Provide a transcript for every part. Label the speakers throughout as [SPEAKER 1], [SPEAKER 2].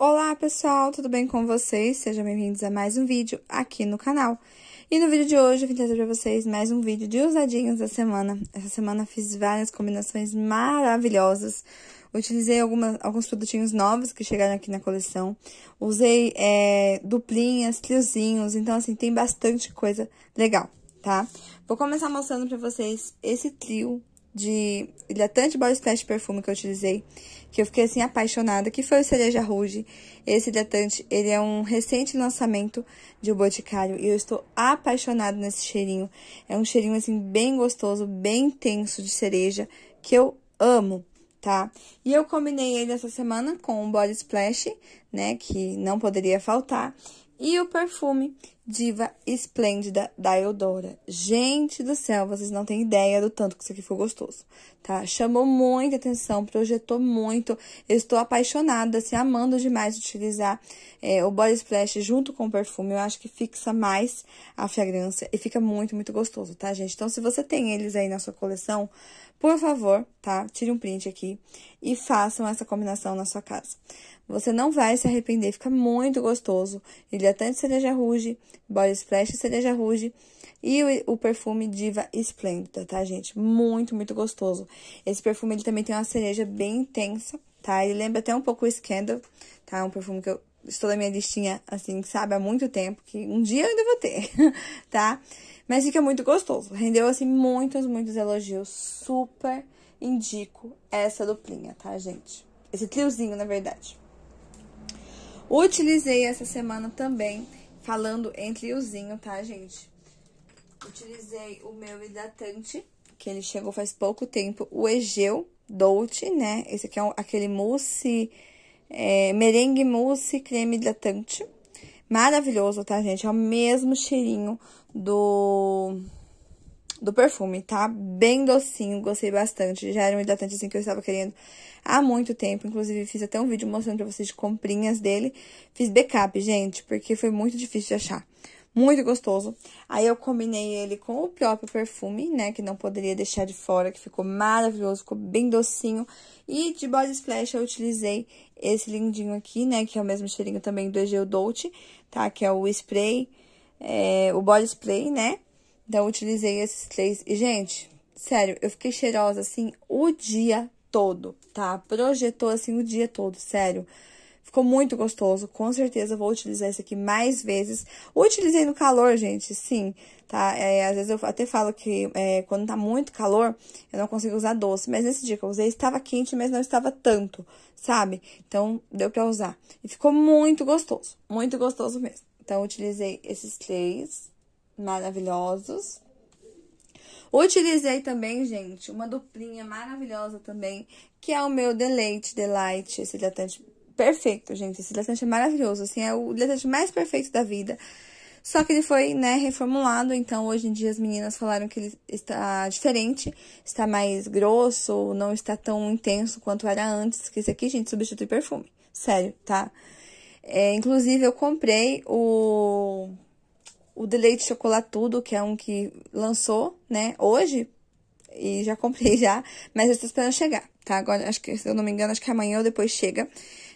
[SPEAKER 1] Olá pessoal, tudo bem com vocês? Sejam bem-vindos a mais um vídeo aqui no canal. E no vídeo de hoje eu vim trazer para vocês mais um vídeo de usadinhos da semana. Essa semana fiz várias combinações maravilhosas. Utilizei alguns produtinhos novos que chegaram aqui na coleção. Usei é, duplinhas, triozinhos, então assim, tem bastante coisa legal, tá? Vou começar mostrando para vocês esse trio de hidratante body splash perfume que eu utilizei, que eu fiquei assim apaixonada, que foi o Cereja Rouge. Esse hidratante, ele é um recente lançamento de Boticário e eu estou apaixonada nesse cheirinho. É um cheirinho assim bem gostoso, bem intenso de cereja, que eu amo. Tá? E eu combinei ele essa semana com o Body Splash, né? Que não poderia faltar. E o perfume, diva esplêndida da Eudora. Gente do céu, vocês não têm ideia do tanto que isso aqui foi gostoso, tá? Chamou muita atenção, projetou muito. Eu estou apaixonada, assim, amando demais utilizar é, o body splash junto com o perfume. Eu acho que fixa mais a fragrância e fica muito, muito gostoso, tá, gente? Então, se você tem eles aí na sua coleção, por favor, tá? Tire um print aqui e façam essa combinação na sua casa. Você não vai se arrepender, fica muito gostoso. Ele é tanto de cereja ruge, Body Splash Cereja Ruge e o, o, perfume Diva Esplêndida, tá, gente? Muito, muito gostoso. Esse perfume, ele também tem uma cereja bem intensa, tá? Ele lembra até um pouco o Scandal, tá? Um perfume que eu estou na minha listinha, assim, sabe, há muito tempo, que um dia eu ainda vou ter, tá? Mas fica muito gostoso. Rendeu, assim, muitos, muitos elogios. Super indico essa duplinha, tá, gente? Esse triozinho, na verdade. Utilizei essa semana também falando entre zinho, tá, gente? Utilizei o meu hidratante, que ele chegou faz pouco tempo, o Egeu Dolce, né? Esse aqui é um, aquele mousse, é, merengue mousse creme hidratante. Maravilhoso, tá, gente? É o mesmo cheirinho do do perfume, tá? Bem docinho, gostei bastante. Já era um hidratante assim que eu estava querendo há muito tempo. Inclusive, fiz até um vídeo mostrando pra vocês de comprinhas dele. Fiz backup, gente, porque foi muito difícil de achar. Muito gostoso. Aí eu combinei ele com o próprio perfume, né? Que não poderia deixar de fora, que ficou maravilhoso, ficou bem docinho. E de body splash eu utilizei esse lindinho aqui, né? Que é o mesmo cheirinho também do Egeu Dolce, tá? Que é o spray, é, o body spray, né? Então, utilizei esses três. E, gente, sério, eu fiquei cheirosa assim o dia todo, tá? Projetou assim o dia todo, sério. Ficou muito gostoso, com certeza vou utilizar esse aqui mais vezes. Utilizei no calor, gente, sim, tá? É, às vezes eu até falo que é, quando tá muito calor, eu não consigo usar doce. Mas nesse dia que eu usei, estava quente, mas não estava tanto, sabe? Então, deu pra usar. E ficou muito gostoso, muito gostoso mesmo. Então, utilizei esses três, maravilhosos. Utilizei também, gente, uma duplinha maravilhosa também, que é o meu Deleite Delight, esse hidratante perfeito, gente. Esse hidratante é maravilhoso, assim, é o hidratante mais perfeito da vida. Só que ele foi, né, reformulado, então hoje em dia as meninas falaram que ele está diferente, está mais grosso, não está tão intenso quanto era antes, que esse aqui, gente, substitui perfume. Sério, tá? É, inclusive, eu comprei o o delete chocolate chocolatudo, que é um que lançou, né, hoje, e já comprei já, mas eu estou esperando chegar, tá? Agora, acho que, se eu não me engano, acho que amanhã ou depois chega.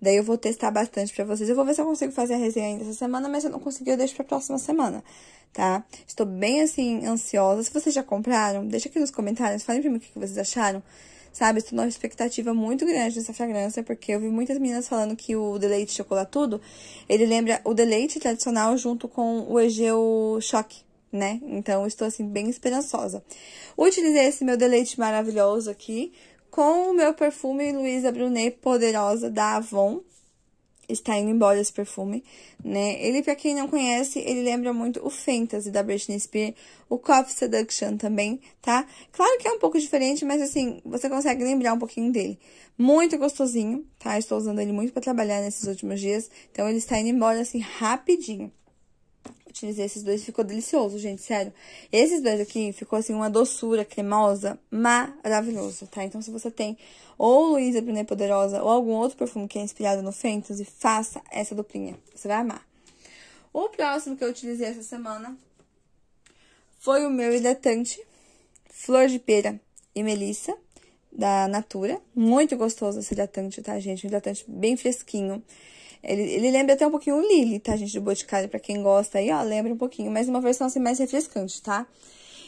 [SPEAKER 1] Daí eu vou testar bastante para vocês. Eu vou ver se eu consigo fazer a resenha ainda essa semana, mas se eu não conseguir, eu deixo pra próxima semana, tá? Estou bem, assim, ansiosa. Se vocês já compraram, deixa aqui nos comentários, falem pra mim o que vocês acharam sabe? Estou numa expectativa muito grande dessa fragrância, porque eu vi muitas meninas falando que o deleite chocolatudo, ele lembra o deleite tradicional junto com o Egeu Choque. Né? Então, estou assim, bem esperançosa. Utilizei esse meu deleite maravilhoso aqui com o meu perfume Luisa Brunet Poderosa da Avon, está indo embora esse perfume, né? Ele, para quem não conhece, ele lembra muito o Fantasy da Britney Spears, o Coffee Seduction também, tá? Claro que é um pouco diferente, mas assim, você consegue lembrar um pouquinho dele. Muito gostosinho, tá? Estou usando ele muito para trabalhar nesses últimos dias, então ele está indo embora assim rapidinho utilizei esses dois, ficou delicioso, gente, sério. Esses dois aqui ficou assim uma doçura cremosa maravilhoso, tá? Então se você tem ou Luísa Brunet Poderosa ou algum outro perfume que é inspirado no Fentos, faça essa duplinha, você vai amar. O próximo que eu utilizei essa semana foi o meu hidratante Flor de Pera e Melissa da Natura. Muito gostoso esse hidratante, tá, gente? Um hidratante bem fresquinho. Ele, ele lembra até um pouquinho o Lily, tá, gente? Do Boticário, pra quem gosta aí, ó, lembra um pouquinho. Mas uma versão assim mais refrescante, tá?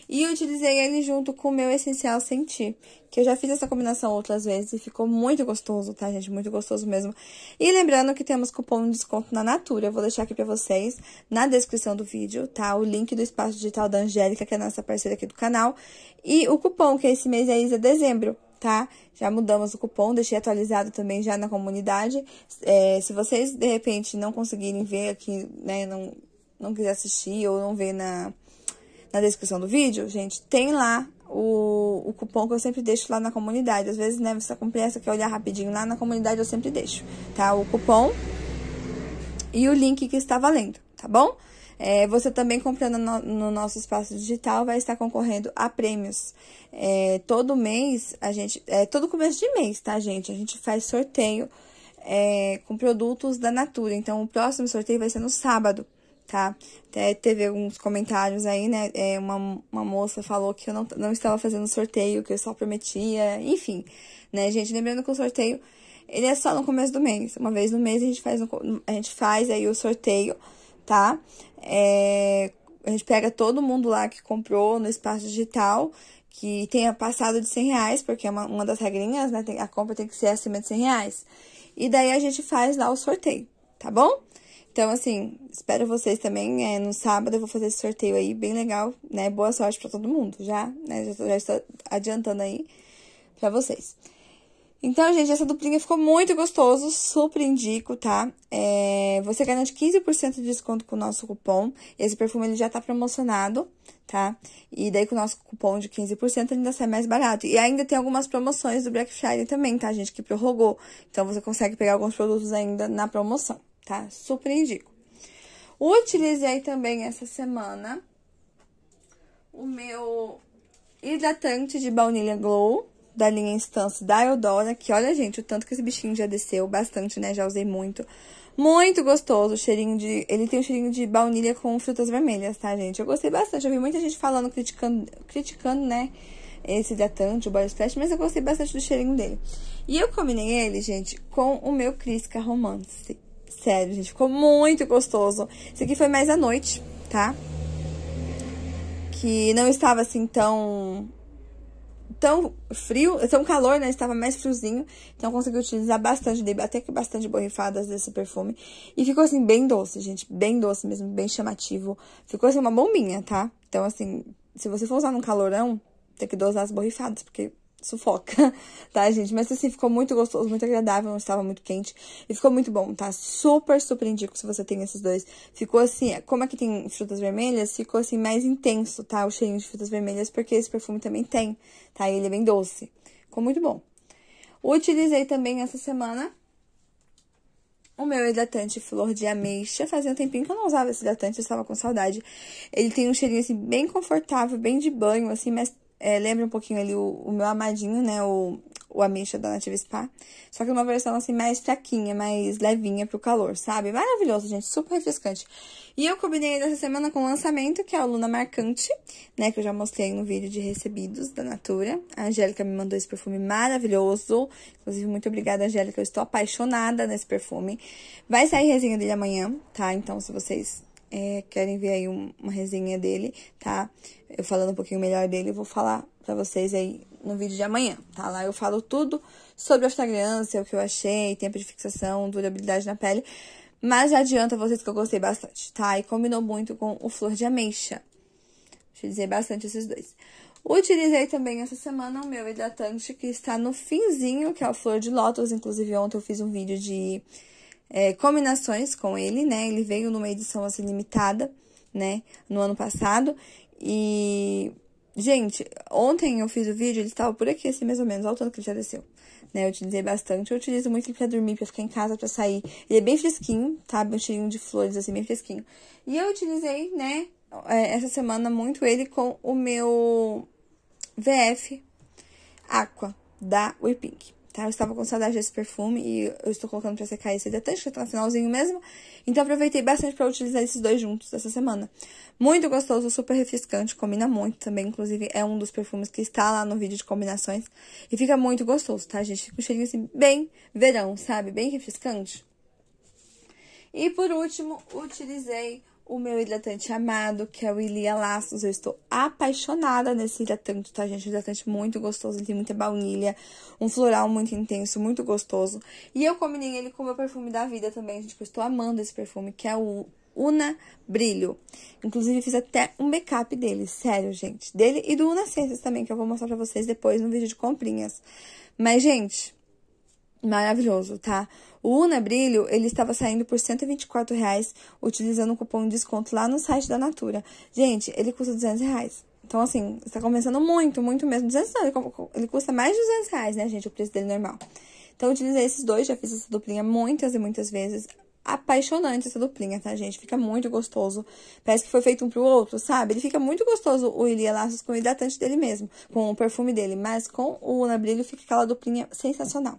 [SPEAKER 1] E eu utilizei ele junto com o meu Essencial Sentir, que eu já fiz essa combinação outras vezes e ficou muito gostoso, tá, gente? Muito gostoso mesmo. E lembrando que temos cupom de desconto na Natura, eu vou deixar aqui pra vocês na descrição do vídeo, tá? O link do Espaço Digital da Angélica, que é a nossa parceira aqui do canal. E o cupom, que é esse mês é ISA dezembro, tá? Já mudamos o cupom, deixei atualizado também já na comunidade. É, se vocês, de repente, não conseguirem ver aqui, né, não, não quiser assistir ou não ver na, na descrição do vídeo, gente, tem lá o, o cupom que eu sempre deixo lá na comunidade. Às vezes, né, você tá com pressa quer olhar rapidinho lá na comunidade, eu sempre deixo, tá? O cupom e o link que está valendo, tá bom? É, você também comprando no, no, nosso espaço digital vai estar concorrendo a prêmios. É, todo mês, a gente. É, todo começo de mês, tá, gente? A gente faz sorteio é, com produtos da Natura. Então, o próximo sorteio vai ser no sábado tá? Até teve alguns comentários aí, né? É, uma, uma moça falou que eu não, não estava fazendo sorteio, que eu só prometia, enfim, né, gente? Lembrando que o sorteio, ele é só no começo do mês. Uma vez no mês a gente faz, a gente faz aí o sorteio tá? É, a gente pega todo mundo lá que comprou no espaço digital, que tenha passado de 100 reais, porque é uma, uma das regrinhas, né? Tem, a compra tem que ser acima de 100 reais. E daí a gente faz lá o sorteio, tá bom? Então, assim, espero vocês também. É, no sábado eu vou fazer esse sorteio aí, bem legal, né? Boa sorte para todo mundo, já, né? Já, já estou adiantando aí para vocês. Então, gente, essa duplinha ficou muito gostoso, super indico, tá? É, você garante 15% de desconto com o nosso cupom. Esse perfume ele já tá promocionado, tá? E daí com o nosso cupom de 15% ainda sai mais barato. E ainda tem algumas promoções do Black Friday também, tá, gente? Que prorrogou. Então, você consegue pegar alguns produtos ainda na promoção, tá? Super indico. Utilizei também essa semana o meu hidratante de baunilha Glow da linha Instance da Eudora, que olha, gente, o tanto que esse bichinho já desceu, bastante, né? Já usei muito. Muito gostoso, cheirinho de... Ele tem um cheirinho de baunilha com frutas vermelhas, tá, gente? Eu gostei bastante, eu vi muita gente falando, criticando, criticando né? Esse datante o Body Splash, mas eu gostei bastante do cheirinho dele. E eu combinei ele, gente, com o meu Crisca Romance. Sério, gente, ficou muito gostoso. Esse aqui foi mais à noite, tá? Que não estava assim tão tão frio, tão calor, né? Estava mais friozinho. Então, consegui utilizar bastante, dei até que bastante borrifadas desse perfume. E ficou, assim, bem doce, gente. Bem doce mesmo, bem chamativo. Ficou, assim, uma bombinha, tá? Então, assim, se você for usar num calorão, tem que dosar as borrifadas, porque sufoca, tá, gente? Mas assim, ficou muito gostoso, muito agradável, estava muito quente e ficou muito bom, tá? Super, super indico se você tem esses dois. Ficou assim, é, como é que tem frutas vermelhas, ficou assim mais intenso, tá? O cheirinho de frutas vermelhas, porque esse perfume também tem, tá? E ele é bem doce. Ficou muito bom. Utilizei também essa semana o meu hidratante flor de ameixa. Fazia um tempinho que eu não usava esse hidratante, eu estava com saudade. Ele tem um cheirinho, assim, bem confortável, bem de banho, assim, mas é, lembra um pouquinho ali o, o, meu amadinho, né? O, o Amisha da Native Spa. Só que uma versão assim mais fraquinha, mais levinha pro calor, sabe? Maravilhoso, gente. Super refrescante. E eu combinei essa semana com o lançamento, que é a Luna Marcante, né? Que eu já mostrei no vídeo de recebidos da Natura. A Angélica me mandou esse perfume maravilhoso. Inclusive, muito obrigada, Angélica. Eu estou apaixonada nesse perfume. Vai sair resenha dele amanhã, tá? Então, se vocês é, querem ver aí um, uma resenha dele, tá? Eu falando um pouquinho melhor dele, vou falar para vocês aí no vídeo de amanhã, tá? Lá eu falo tudo sobre a fragrância, é o que eu achei, tempo de fixação, durabilidade na pele. Mas já adianta vocês que eu gostei bastante, tá? E combinou muito com o flor de ameixa. Utilizei bastante esses dois. Utilizei também essa semana o meu hidratante que está no finzinho, que é o flor de lótus. Inclusive, ontem eu fiz um vídeo de é, combinações com ele, né? Ele veio numa edição assim limitada, né? No ano passado. E, gente, ontem eu fiz o vídeo, ele estava por aqui, assim, mais ou menos, olha o tanto que ele já desceu. Né, eu utilizei bastante, eu utilizo muito ele pra dormir, pra ficar em casa, pra sair. Ele é bem fresquinho, tá? Um cheirinho de flores, assim, bem fresquinho. E eu utilizei, né, é, essa semana muito ele com o meu VF Aqua da Pink tá? Eu estava com saudade desse perfume e eu estou colocando pra secar esse hidratante, que tá no finalzinho mesmo. Então, aproveitei bastante para utilizar esses dois juntos dessa semana. Muito gostoso, super refrescante, combina muito também. Inclusive, é um dos perfumes que está lá no vídeo de combinações. E fica muito gostoso, tá, gente? Fica um cheirinho, assim, bem verão, sabe? Bem refrescante. E, por último, utilizei o meu hidratante amado, que é o Ilia Laços. Eu estou apaixonada nesse hidratante, tá, gente? Um hidratante muito gostoso, ele tem muita baunilha, um floral muito intenso, muito gostoso. E eu combinei ele com o meu perfume da vida também, gente, que eu estou amando esse perfume, que é o Una Brilho. Inclusive, fiz até um backup dele, sério, gente. Dele e do Una Essências também, que eu vou mostrar pra vocês depois no vídeo de comprinhas. Mas, gente, maravilhoso, tá? O Una Brilho, ele estava saindo por 124 reais, utilizando um cupom de desconto lá no site da Natura. Gente, ele custa 200 reais. Então, assim, está compensando muito, muito mesmo. 200 ele custa mais de 200 reais, né, gente? O preço dele normal. Então, eu utilizei esses dois, já fiz essa duplinha muitas e muitas vezes. Apaixonante essa duplinha, tá, gente? Fica muito gostoso. Parece que foi feito um pro outro, sabe? Ele fica muito gostoso, o Ilia Laços, com o hidratante dele mesmo, com o perfume dele. Mas com o Una Brilho fica aquela duplinha sensacional.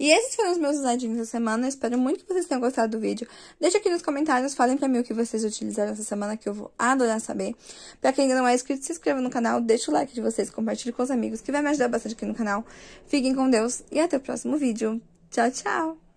[SPEAKER 1] E esses foram os meus usadinhos da semana. Espero muito que vocês tenham gostado do vídeo. Deixa aqui nos comentários, falem pra mim o que vocês utilizaram essa semana, que eu vou adorar saber. Pra quem ainda não é inscrito, se inscreva no canal, deixa o like de vocês, compartilhe com os amigos, que vai me ajudar bastante aqui no canal. Fiquem com Deus e até o próximo vídeo. Tchau, tchau!